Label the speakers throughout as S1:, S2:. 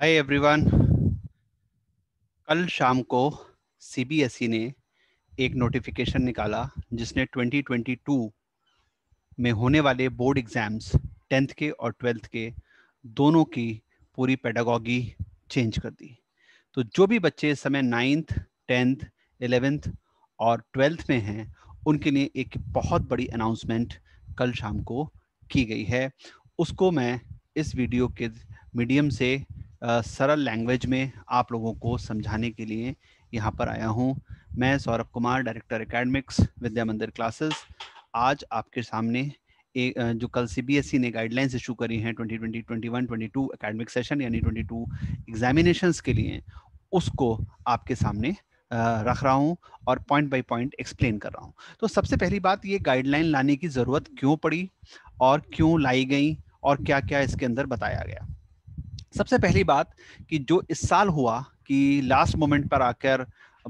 S1: Hi everyone कल शाम को सीबीएसई e ने एक नोटिफिकेशन निकाला जिसने 2022 में होने वाले बोर्ड एग्जाम्स टेंथ के और ट्वेल्थ के दोनों की पूरी पेडागॉगी चेंज कर दी तो जो भी बच्चे इस समय नाइन्थ टेंथ एलेवेंथ और ट्वेल्थ में हैं उनके लिए एक बहुत बड़ी अनाउंसमेंट कल शाम को की गई है उसको मैं इस वीडियो के मीडियम से सरल लैंग्वेज में आप लोगों को समझाने के लिए यहाँ पर आया हूँ मैं Saurabh Kumar director academics Vidya Mandir classes आज आपके सामने ए, जो कल सीबीएसई e ने गाइडलाइंस इशू करी हैं 2020, 21, 22 एकेडमिक सेशन यानी 22 एग्जामिनेशंस के लिए उसको आपके सामने रख रहा हूँ और पॉइंट बाय पॉइंट एक्सप्लेन कर रहा हूँ तो सबसे पहली बात ये गाइडलाइन लाने की ज़रूरत क्यों पड़ी और क्यों लाई गई और क्या क्या इसके अंदर बताया गया सबसे पहली बात कि जो इस साल हुआ कि लास्ट मोमेंट पर आकर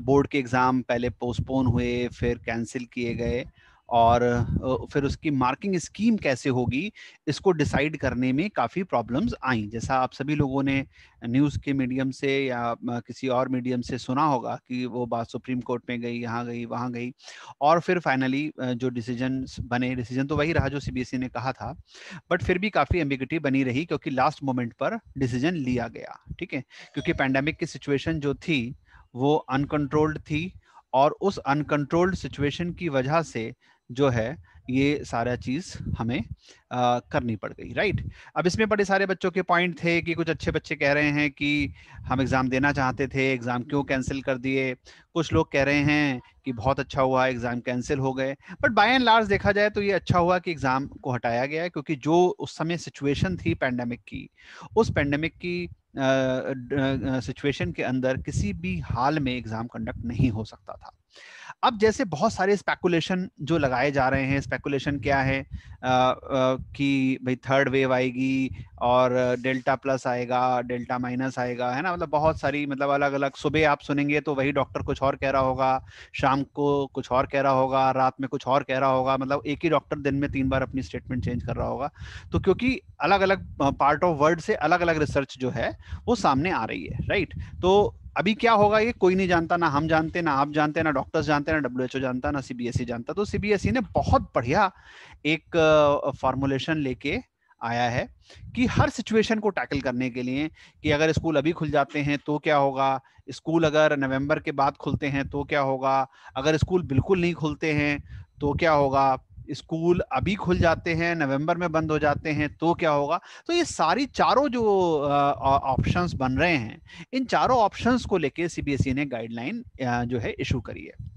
S1: बोर्ड के एग्ज़ाम पहले पोस्टपोन हुए फिर कैंसिल किए गए और फिर उसकी मार्किंग स्कीम कैसे होगी इसको डिसाइड करने में काफ़ी प्रॉब्लम्स आई जैसा आप सभी लोगों ने न्यूज़ के मीडियम से या किसी और मीडियम से सुना होगा कि वो बात सुप्रीम कोर्ट में गई यहाँ गई वहाँ गई और फिर फाइनली जो डिसीजन बने डिसीजन तो वही रहा जो सी ने कहा था बट फिर भी काफ़ी एम्बिगिटी बनी रही क्योंकि लास्ट मोमेंट पर डिसीजन लिया गया ठीक है क्योंकि पैंडेमिक की सिचुएशन जो थी वो अनकंट्रोल्ड थी और उस अनकंट्रोल्ड सिचुएशन की वजह से जो है ये सारा चीज हमें आ, करनी पड़ गई राइट अब इसमें बड़े सारे बच्चों के पॉइंट थे कि कुछ अच्छे बच्चे कह रहे हैं कि हम एग्जाम देना चाहते थे एग्जाम क्यों कैंसिल कर दिए कुछ लोग कह रहे हैं कि बहुत अच्छा हुआ एग्जाम कैंसिल हो गए बट बाय एंड लार्ज देखा जाए तो ये अच्छा हुआ कि एग्जाम को हटाया गया क्योंकि जो उस समय सिचुएशन थी पैंडेमिक की उस पैंडेमिक की सिचुएशन के अंदर किसी भी हाल में एग्जाम कंडक्ट नहीं हो सकता था अब जैसे बहुत सारे स्पेकुलेशन जो लगाए जा रहे हैं स्पेकुलेशन क्या है आ, आ, कि भाई थर्ड वेव आएगी और डेल्टा प्लस आएगा डेल्टा माइनस आएगा है ना मतलब बहुत सारी मतलब अलग अलग सुबह आप सुनेंगे तो वही डॉक्टर कुछ और कह रहा होगा शाम को कुछ और कह रहा होगा रात में कुछ और कह रहा होगा मतलब एक ही डॉक्टर दिन में तीन बार अपनी स्टेटमेंट चेंज कर रहा होगा तो क्योंकि अलग अलग पार्ट ऑफ वर्ल्ड से अलग अलग रिसर्च जो है वो सामने आ रही है राइट तो अभी क्या होगा ये कोई नहीं जानता ना हम जानते ना आप जानते ना डॉक्टर्स जानते ना डब्ल्यू जानता ना सीबीएसई e जानता तो सीबीएसई e ने बहुत बढ़िया एक फॉर्मुलेशन लेके आया है कि हर सिचुएशन को टैकल करने के लिए कि अगर स्कूल अभी खुल जाते हैं तो क्या होगा स्कूल अगर नवंबर के बाद खुलते हैं तो क्या होगा अगर स्कूल बिल्कुल नहीं खुलते हैं तो क्या होगा स्कूल अभी खुल जाते हैं नवंबर में बंद हो जाते हैं तो क्या होगा तो ये सारी चारों जो ऑप्शंस बन रहे हैं इन चारों ऑप्शंस को लेके सीबीएसई e ने गाइडलाइन जो है इशू करी है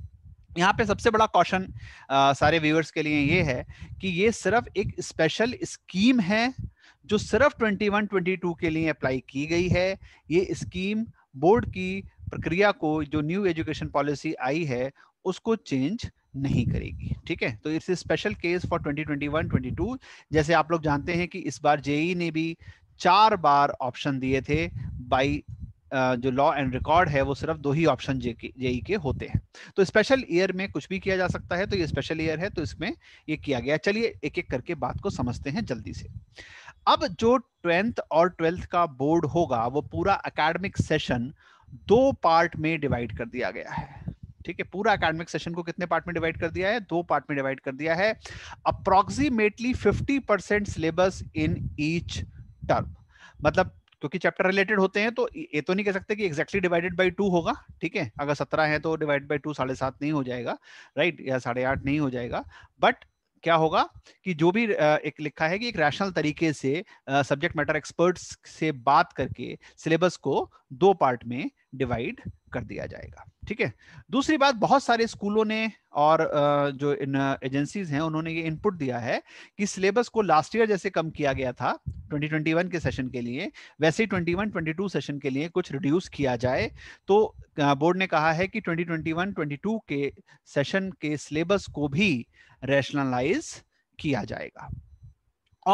S1: यहाँ पे सबसे बड़ा कॉशन सारे व्यूअर्स के लिए ये है कि ये सिर्फ एक स्पेशल स्कीम है जो सिर्फ 21 22 के लिए अप्लाई की गई है ये स्कीम बोर्ड की प्रक्रिया को जो न्यू एजुकेशन पॉलिसी आई है उसको चेंज नहीं करेगी ठीक है तो इट्स स्पेशल केस फॉर 2021 22 जैसे आप लोग जानते हैं कि इस बार जेई e ने भी चार बार ऑप्शन दिए थे बाई जो लॉ एंड रिकॉर्ड है वो सिर्फ दो ही ऑप्शन जेई e e के होते हैं तो स्पेशल ईयर में कुछ भी किया जा सकता है तो ये स्पेशल ईयर है तो इसमें ये किया गया चलिए एक एक करके बात को समझते हैं जल्दी से अब जो ट्वेल्थ और ट्वेल्थ का बोर्ड होगा वो पूरा अकेडमिक सेशन दो पार्ट में डिवाइड कर दिया गया है ठीक है पूरा अकेडमिक सेशन को कितने पार्ट में डिवाइड कर दिया है दो पार्ट में डिवाइड कर दिया है approximately 50 percent syllabus in each term मतलब क्योंकि चैप्टर रिलेटेड होते हैं तो ये तो नहीं कह सकते कि एक्जैक्टली डिवाइडेड बाय टू होगा ठीक है अगर सत्रह है तो डिवाइड बाय टू साढ़े सात नहीं हो जाएगा राइट या साढ़े आठ नहीं हो जाएगा बट क्या होगा कि जो भी एक लिखा है कि एक रैशनल तरीके से सब्जेक्ट मैटर एक्सपर्ट्स से बात करके सिलेबस को दो पार्ट में डिवाइड कर दिया जाएगा ठीक है दूसरी बात बहुत सारे स्कूलों ने और जो इन एजेंसीज हैं उन्होंने ये इनपुट दिया है कि सिलेबस को लास्ट ईयर जैसे कम किया गया था 2021 के सेशन के लिए वैसे ही 21 22 सेशन के लिए कुछ रिड्यूस किया जाए तो बोर्ड ने कहा है कि 2021 22 के सेशन के सिलेबस को भी रैशनलाइज किया जाएगा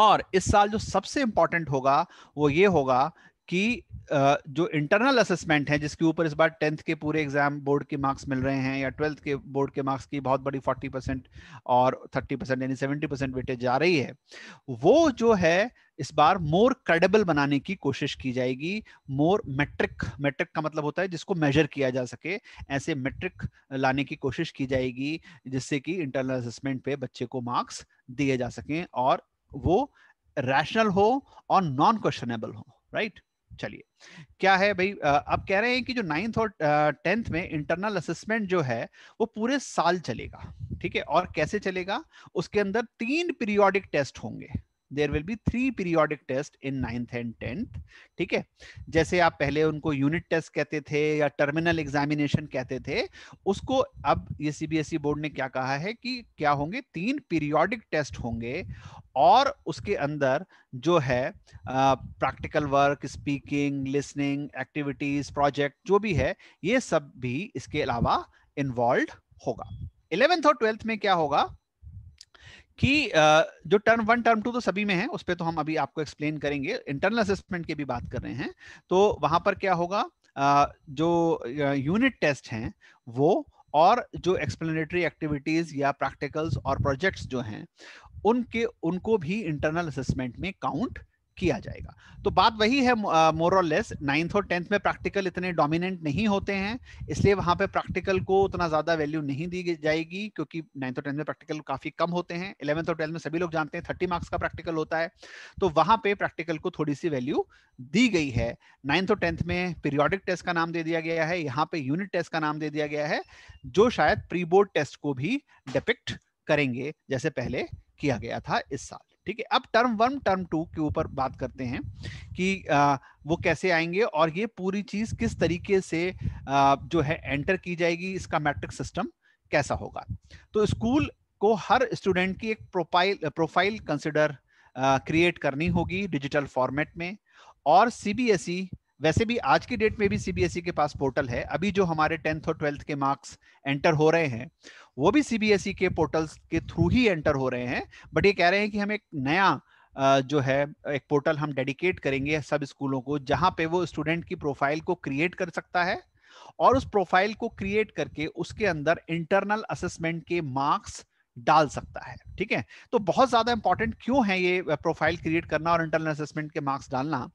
S1: और इस साल जो सबसे इंपॉर्टेंट होगा वो ये होगा कि जो इंटरनल असेसमेंट है जिसके ऊपर इस बार टेंथ के पूरे एग्जाम बोर्ड के मार्क्स मिल रहे हैं या ट्वेल्थ के बोर्ड के मार्क्स की बहुत बड़ी फोर्टी परसेंट और थर्टी परसेंट यानी सेवेंटी परसेंट वेटेज जा रही है वो जो है इस बार मोर क्रेडिबल बनाने की कोशिश की जाएगी मोर मेट्रिक मेट्रिक का मतलब होता है जिसको मेजर किया जा सके ऐसे मेट्रिक लाने की कोशिश की जाएगी जिससे कि इंटरनल असेसमेंट पे बच्चे को मार्क्स दिए जा सकें और वो रैशनल हो और नॉन क्वेश्चनेबल हो राइट right? चलिए क्या है भाई आप कह रहे हैं कि जो नाइन्थ और टेंथ में इंटरनल असेसमेंट जो है वो पूरे साल चलेगा ठीक है और कैसे चलेगा उसके अंदर तीन पीरियोडिक टेस्ट होंगे there will be three periodic test in ninth and tenth ठीक है जैसे आप पहले उनको यूनिट टेस्ट कहते थे या टर्मिनल एग्जामिनेशन कहते थे उसको अब ये सीबीएसई बोर्ड e ने क्या कहा है कि क्या होंगे तीन पीरियोडिक टेस्ट होंगे और उसके अंदर जो है practical work speaking listening activities project जो भी है ये सब भी इसके अलावा इन्वॉल्व होगा इलेवेंथ और ट्वेल्थ में क्या होगा कि जो टर्म वन टर्म टू तो सभी में है उस पर तो हम अभी आपको एक्सप्लेन करेंगे इंटरनल असेसमेंट की भी बात कर रहे हैं तो वहां पर क्या होगा जो यूनिट टेस्ट हैं वो और जो एक्सप्लेनेटरी एक्टिविटीज या प्रैक्टिकल्स और प्रोजेक्ट्स जो हैं उनके उनको भी इंटरनल असेसमेंट में काउंट किया जाएगा तो बात वही है मोरलेस नाइन्थ और टेंथ में प्रैक्टिकल इतने डोमिनेंट नहीं होते हैं इसलिए वहां पे प्रैक्टिकल को उतना ज्यादा वैल्यू नहीं दी जाएगी क्योंकि नाइन्थ और टेंथ में प्रैक्टिकल काफी कम होते हैं इलेवंथ और ट्वेल्थ में सभी लोग जानते हैं थर्टी मार्क्स का प्रैक्टिकल होता है तो वहां पे प्रैक्टिकल को थोड़ी सी वैल्यू दी गई है नाइन्थ और टेंथ में पीरियोडिक टेस्ट का नाम दे दिया गया है यहाँ पे यूनिट टेस्ट का नाम दे दिया गया है जो शायद प्री बोर्ड टेस्ट को भी डिपिक्ट करेंगे जैसे पहले किया गया था इस साल ठीक है अब टर्म वन टर्म टू के ऊपर बात करते हैं कि आ, वो कैसे आएंगे और ये पूरी चीज किस तरीके से आ, जो है एंटर की जाएगी इसका मैट्रिक सिस्टम कैसा होगा तो स्कूल को हर स्टूडेंट की एक प्रोफाइल प्रोफाइल कंसिडर क्रिएट करनी होगी डिजिटल फॉर्मेट में और सीबीएसई वैसे भी आज की डेट में भी सीबीएसई e के पास पोर्टल है अभी जो हमारे टेंथ और ट्वेल्थ के मार्क्स एंटर हो रहे हैं वो भी सीबीएसई e के पोर्टल्स के थ्रू ही एंटर हो रहे हैं बट ये कह रहे हैं कि हम एक नया जो है एक पोर्टल हम डेडिकेट करेंगे सब स्कूलों को जहां पे वो स्टूडेंट की प्रोफाइल को क्रिएट कर सकता है और उस प्रोफाइल को क्रिएट करके उसके अंदर इंटरनल असेसमेंट के मार्क्स डाल सकता है ठीक है तो बहुत ज्यादा इंपॉर्टेंट क्यों है ये प्रोफाइल क्रिएट करना और इंटरनल असेसमेंट के मार्क्स डालना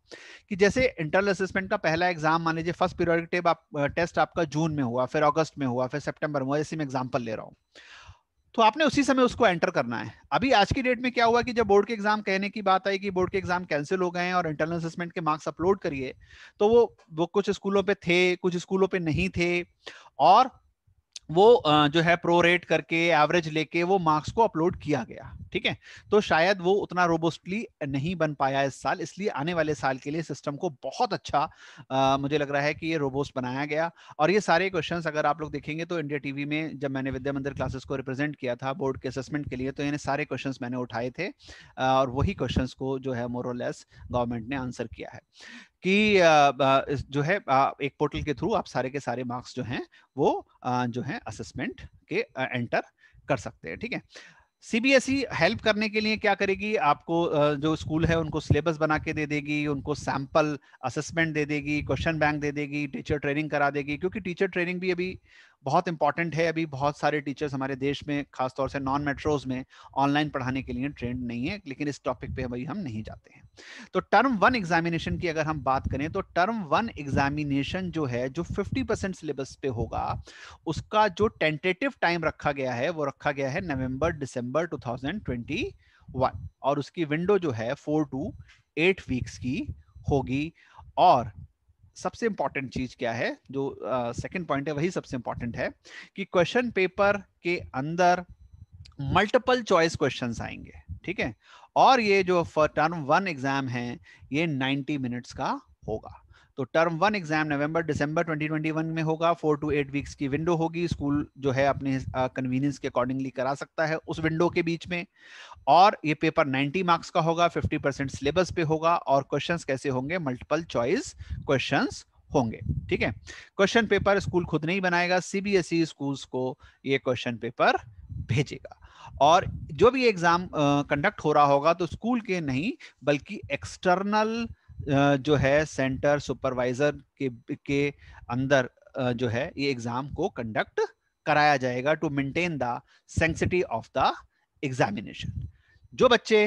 S1: कि जैसे इंटरनल असेसमेंट का पहला एग्जाम मान लीजिए फर्स्ट पीरियडिक आप, टेस्ट आपका जून में हुआ फिर अगस्त में हुआ फिर सेप्टेम्बर में हुआ इसी में एग्जाम्पल ले रहा हूँ तो आपने उसी समय उसको एंटर करना है अभी आज की डेट में क्या हुआ कि जब बोर्ड के एग्जाम कहने की बात आई कि बोर्ड के एग्जाम कैंसिल हो गए हैं और इंटरनल असेसमेंट के मार्क्स अपलोड करिए तो वो वो कुछ स्कूलों पे थे कुछ स्कूलों पे नहीं थे और वो जो है प्रोरेट करके एवरेज लेके वो मार्क्स को अपलोड किया गया ठीक है तो शायद वो उतना रोबोस्टली नहीं बन पाया इस साल इसलिए आने वाले साल के लिए सिस्टम को बहुत अच्छा आ, मुझे लग रहा है कि ये रोबोस्ट बनाया गया और ये सारे क्वेश्चंस अगर आप लोग देखेंगे तो इंडिया टीवी में जब मैंने विद्या मंदिर क्लासेस को रिप्रेजेंट किया था बोर्ड के असेसमेंट के लिए तो इन्हें सारे क्वेश्चन मैंने उठाए थे और वही क्वेश्चन को जो है मोरलेस गवर्नमेंट ने आंसर किया है कि जो है एक पोर्टल के थ्रू आप सारे के सारे मार्क्स जो हैं वो जो है असेसमेंट के एंटर कर सकते हैं ठीक है सीबीएसई हेल्प e करने के लिए क्या करेगी आपको जो स्कूल है उनको सिलेबस बना के दे देगी उनको सैंपल असेसमेंट दे देगी क्वेश्चन बैंक दे देगी टीचर ट्रेनिंग करा देगी क्योंकि टीचर ट्रेनिंग भी अभी बहुत इंपॉर्टेंट है अभी बहुत सारे टीचर्स हमारे देश में खासतौर से नॉन मेट्रोज में ऑनलाइन पढ़ाने के लिए ट्रेंड नहीं है लेकिन इस टॉपिक पे अभी हम नहीं जाते हैं तो टर्म वन एग्जामिनेशन की अगर हम बात करें तो टर्म वन एग्जामिनेशन जो है जो 50% सिलेबस पे होगा उसका जो टेंटेटिव टाइम रखा गया है वो रखा गया है नवम्बर डिसम्बर टू और उसकी विंडो जो है फोर टू एट वीक्स की होगी और सबसे इंपॉर्टेंट चीज क्या है जो सेकंड uh, पॉइंट है वही सबसे इंपॉर्टेंट है कि क्वेश्चन पेपर के अंदर मल्टीपल चॉइस क्वेश्चंस आएंगे ठीक है और ये जो टर्म वन एग्जाम है ये 90 मिनट्स का होगा तो टर्म वन एग्जाम नवंबर दिसंबर 2021 में होगा फोर टू एट वीक्स की विंडो होगी स्कूल जो है अपने कन्वीनियंस के अकॉर्डिंगली करा सकता है उस विंडो के बीच में और ये पेपर 90 मार्क्स का होगा 50 परसेंट सिलेबस पे होगा और क्वेश्चंस कैसे होंगे मल्टीपल चॉइस क्वेश्चंस होंगे ठीक है क्वेश्चन पेपर स्कूल खुद नहीं बनाएगा सीबीएसई स्कूल्स e को ये क्वेश्चन पेपर भेजेगा और जो भी एग्जाम कंडक्ट हो रहा होगा तो स्कूल के नहीं बल्कि एक्सटर्नल uh, जो है सेंटर सुपरवाइजर के के अंदर जो है ये एग्जाम को कंडक्ट कराया जाएगा to maintain the sanctity of the examination जो बच्चे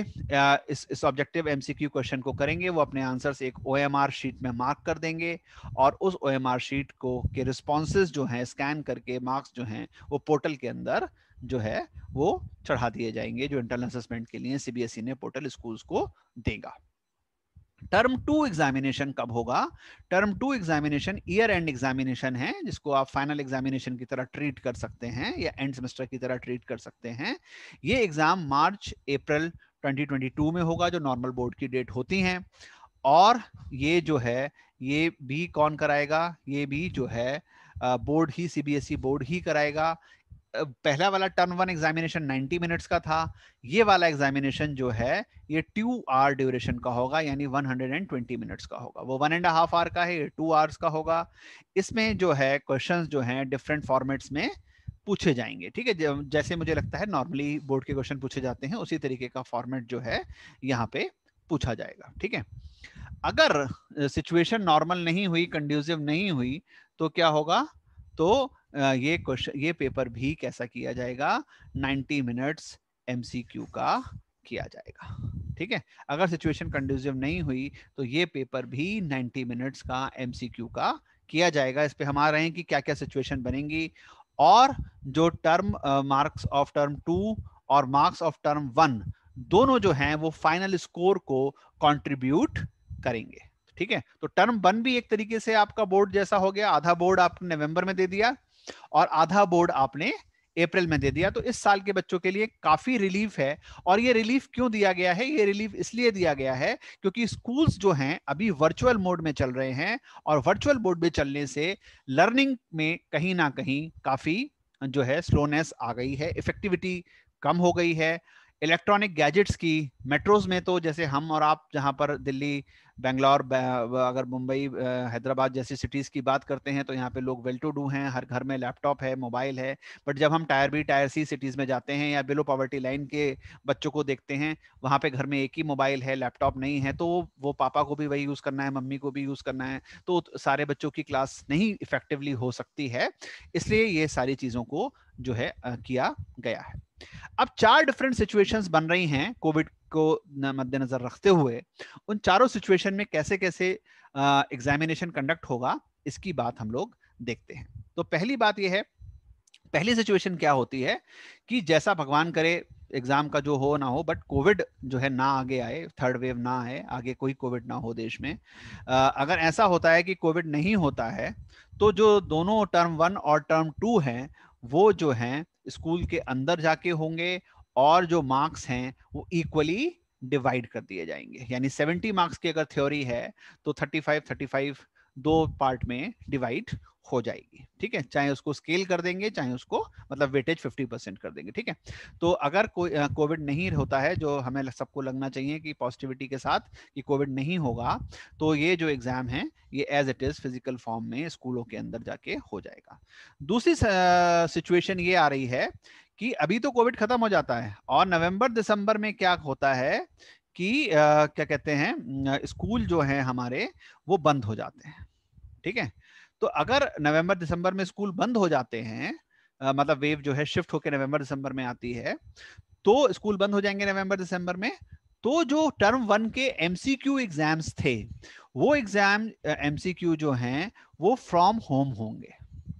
S1: इस इस ऑब्जेक्टिव एमसीक्यू क्वेश्चन को करेंगे वो अपने आंसर्स एक ओएमआर शीट में मार्क कर देंगे और उस ओएमआर शीट को के रिस्पॉन्सेज जो हैं स्कैन करके मार्क्स जो हैं वो पोर्टल के अंदर जो है वो चढ़ा दिए जाएंगे जो इंटरनल असेसमेंट के लिए सीबीएसई e ने पोर्टल स्कूल्स को देगा टर्म टू एग्जामिनेशन कब होगा term two examination year end examination है जिसको आप फाइनल एग्जामिनेशन की तरह ट्रीट कर सकते हैं या एंड सेमेस्टर की तरह ट्रीट कर सकते हैं ये एग्जाम मार्च अप्रैल 2022 में होगा जो नॉर्मल बोर्ड की डेट होती हैं और ये जो है ये भी कौन कराएगा ये भी जो है बोर्ड ही सी बोर्ड ही कराएगा पहला वाला टर्न वन एग्जामिनेशन 90 मिनट्स का था ये वाला एग्जामिनेशन जो है ये टू आवर ड्यूरेशन का होगा यानी 120 मिनट्स का होगा वो वन एंड हाफ आवर का है ये टू आवर्स का होगा इसमें जो है क्वेश्चंस जो हैं डिफरेंट फॉर्मेट्स में पूछे जाएंगे ठीक है जैसे मुझे लगता है नॉर्मली बोर्ड के क्वेश्चन पूछे जाते हैं उसी तरीके का फॉर्मेट जो है यहाँ पे पूछा जाएगा ठीक है अगर सिचुएशन नॉर्मल नहीं हुई कंड्यूसिव नहीं हुई तो क्या होगा तो ये क्वेश्चन ये पेपर भी कैसा किया जाएगा 90 मिनट्स एमसीक्यू का किया जाएगा ठीक है अगर सिचुएशन कंड्यूसिव नहीं हुई तो ये पेपर भी 90 मिनट्स का एमसीक्यू का किया जाएगा इस पे हम आ रहे हैं कि क्या क्या सिचुएशन बनेंगी और जो term marks of term two और मार्क्स ऑफ टर्म वन दोनों जो हैं वो फाइनल स्कोर को कंट्रीब्यूट करेंगे ठीक है तो टर्म वन भी एक तरीके से आपका बोर्ड जैसा हो गया आधा बोर्ड आपने नवंबर में दे दिया और आधा बोर्ड आपने अप्रैल में दे दिया तो इस साल के बच्चों के लिए काफी रिलीफ है और ये रिलीफ क्यों दिया गया है ये रिलीफ इसलिए दिया गया है क्योंकि स्कूल्स जो हैं अभी वर्चुअल मोड में चल रहे हैं और वर्चुअल मोड में चलने से लर्निंग में कहीं ना कहीं काफी जो है स्लोनेस आ गई है इफेक्टिविटी कम हो गई है इलेक्ट्रॉनिक गैजेट्स की मेट्रोज में तो जैसे हम और आप जहां पर दिल्ली बेंगलोर अगर मुंबई हैदराबाद जैसी सिटीज़ की बात करते हैं तो यहाँ पे लोग वेल टू डू हैं हर घर में लैपटॉप है मोबाइल है बट जब हम tier B tier C cities में जाते हैं या बिलो पॉवर्टी लाइन के बच्चों को देखते हैं वहाँ पे घर में एक ही मोबाइल है लैपटॉप नहीं है तो वो पापा को भी वही यूज़ करना है मम्मी को भी यूज़ करना है तो सारे बच्चों की क्लास नहीं इफेक्टिवली हो सकती है इसलिए हम्म। ये सारी चीज़ों को जो है किया गया है अब चार डिफरेंट सिचुएशंस बन रही हैं कोविड को मद्देनजर रखते हुए उन चारों सिचुएशन में कैसे कैसे एग्जामिनेशन कंडक्ट होगा इसकी बात हम लोग देखते हैं तो पहली बात यह है पहली सिचुएशन क्या होती है कि जैसा भगवान करे एग्जाम का जो हो ना हो बट कोविड जो है ना आगे आए थर्ड वेव ना आए आगे कोई कोविड ना हो देश में आ, अगर ऐसा होता है कि कोविड नहीं होता है तो जो दोनों टर्म वन और टर्म टू हैं वो जो हैं स्कूल के अंदर जाके होंगे और जो मार्क्स हैं वो इक्वली डिवाइड कर दिए जाएंगे यानी 70 मार्क्स की अगर थ्योरी है तो 35 35 दो पार्ट में डिवाइड हो जाएगी ठीक है चाहे उसको स्केल कर देंगे चाहे उसको मतलब वेटेज 50 परसेंट कर देंगे ठीक है तो अगर कोई कोविड नहीं होता है जो हमें सबको लगना चाहिए कि पॉजिटिविटी के साथ कि कोविड नहीं होगा तो ये जो एग्जाम है ये as it is physical form में स्कूलों के अंदर जाके हो जाएगा दूसरी सिचुएशन ये आ रही है कि अभी तो कोविड खत्म हो जाता है और नवंबर दिसंबर में क्या होता है कि आ, क्या कहते हैं स्कूल जो है हमारे वो बंद हो जाते हैं ठीक है तो अगर नवंबर दिसंबर में स्कूल बंद हो जाते हैं आ, मतलब वेव जो है शिफ्ट होकर नवंबर दिसंबर में आती है तो स्कूल बंद हो जाएंगे नवंबर दिसंबर में तो जो टर्म वन के एमसीक्यू एग्जाम्स थे वो एग्जाम एमसीक्यू जो हैं वो फ्रॉम होम होंगे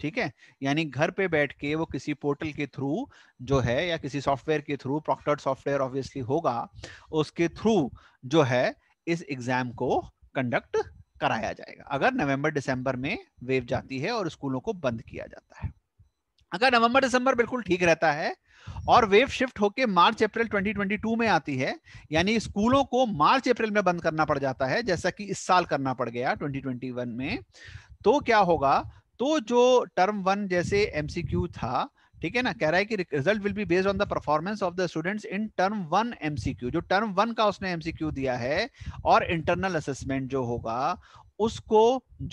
S1: ठीक है यानी घर पे बैठ के वो किसी पोर्टल के थ्रू जो है या किसी सॉफ्टवेयर के थ्रू प्रॉक्टर्ड सॉफ्टवेयर ऑब्वियसली होगा उसके थ्रू जो है इस एग्जाम को कंडक्ट कराया जाएगा अगर नवंबर दिसंबर में वेव जाती है और स्कूलों को बंद किया जाता है अगर नवंबर दिसंबर बिल्कुल ठीक रहता है और वेव शिफ्ट होकर मार्च अप्रैल 2022 में आती है यानी स्कूलों को मार्च अप्रैल में बंद करना पड़ जाता है जैसा कि इस साल करना पड़ गया 2021 में तो क्या होगा तो जो टर्म वन जैसे एमसीक्यू था ठीक है ना कह रहा है कि result will be based on the performance of the students in term one MCQ जो टर्म वन का उसने एमसीक्यू दिया है और इंटरनल असेसमेंट जो होगा उसको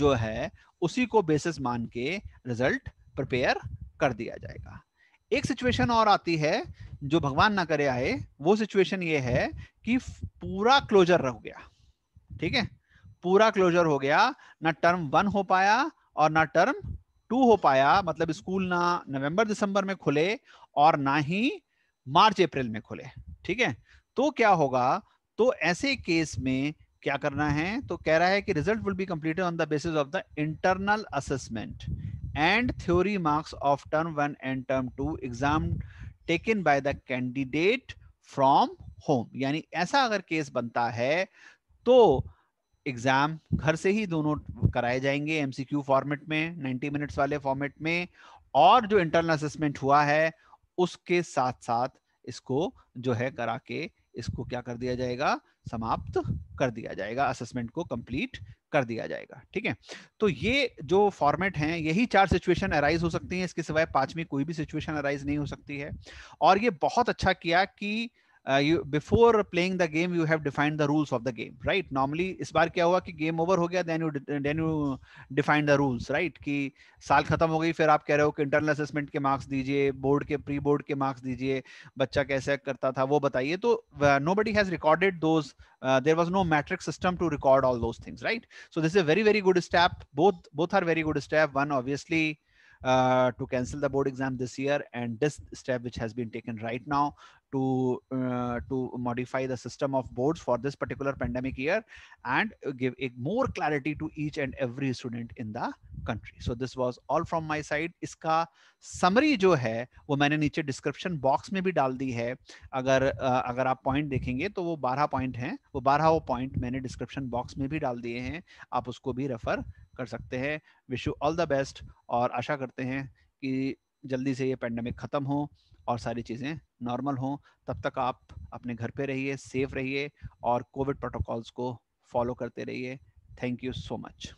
S1: जो है उसी को बेसिस मान के रिजल्ट प्रिपेयर कर दिया जाएगा एक सिचुएशन और आती है जो भगवान ना करे आए वो सिचुएशन ये है कि पूरा क्लोजर रह गया ठीक है पूरा क्लोजर हो गया ना टर्म वन हो पाया और ना टर्म टू हो पाया मतलब स्कूल ना नवंबर दिसंबर में खुले और ना ही मार्च अप्रैल में खुले ठीक है तो क्या होगा तो ऐसे केस में क्या करना है तो कह रहा है कि result will be completed on the basis of the internal assessment and theory marks of term one and term two exam taken by the candidate from home यानी ऐसा अगर केस बनता है तो एग्जाम घर से ही दोनों कराए जाएंगे एमसीक्यू फॉर्मेट में 90 मिनट्स वाले फॉर्मेट में और जो इंटरनल असेसमेंट हुआ है उसके साथ साथ इसको जो है करा के इसको क्या कर दिया जाएगा समाप्त कर दिया जाएगा असेसमेंट को कंप्लीट कर दिया जाएगा ठीक है तो ये जो फॉर्मेट हैं यही चार सिचुएशन अराइज हो सकती हैं इसके सिवाय पांचवी कोई भी सिचुएशन अराइज नहीं हो सकती है और ये बहुत अच्छा किया कि uh, you before playing the game you have defined the rules of the game right normally इस बार क्या हुआ कि game over हो गया then you then you define the rules right कि साल खत्म हो गई फिर आप कह रहे हो कि internal assessment के marks दीजिए board के pre board के marks दीजिए बच्चा कैसे करता था वो बताइए तो uh, nobody has recorded those uh, there was no matrix system to record all those things right so this is a very very good step both both are very good step one obviously uh, to cancel the board exam this year and this step which has been taken right now to uh, to modify the system of boards for this particular pandemic year and give a more clarity to each and every student in the country so this was all from my side iska summary jo hai wo maine niche description box mein bhi dal di hai agar uh, agar aap point dekhenge to wo 12 point hain wo 12 wo point maine description box mein bhi dal diye hain aap usko bhi refer कर सकते हैं wish you all the best और आशा करते हैं कि जल्दी से ये पेंडेमिक ख़त्म हो और सारी चीज़ें नॉर्मल हों तब तक आप अपने घर पे रहिए सेफ रहिए और कोविड प्रोटोकॉल्स को फॉलो करते रहिए थैंक यू सो मच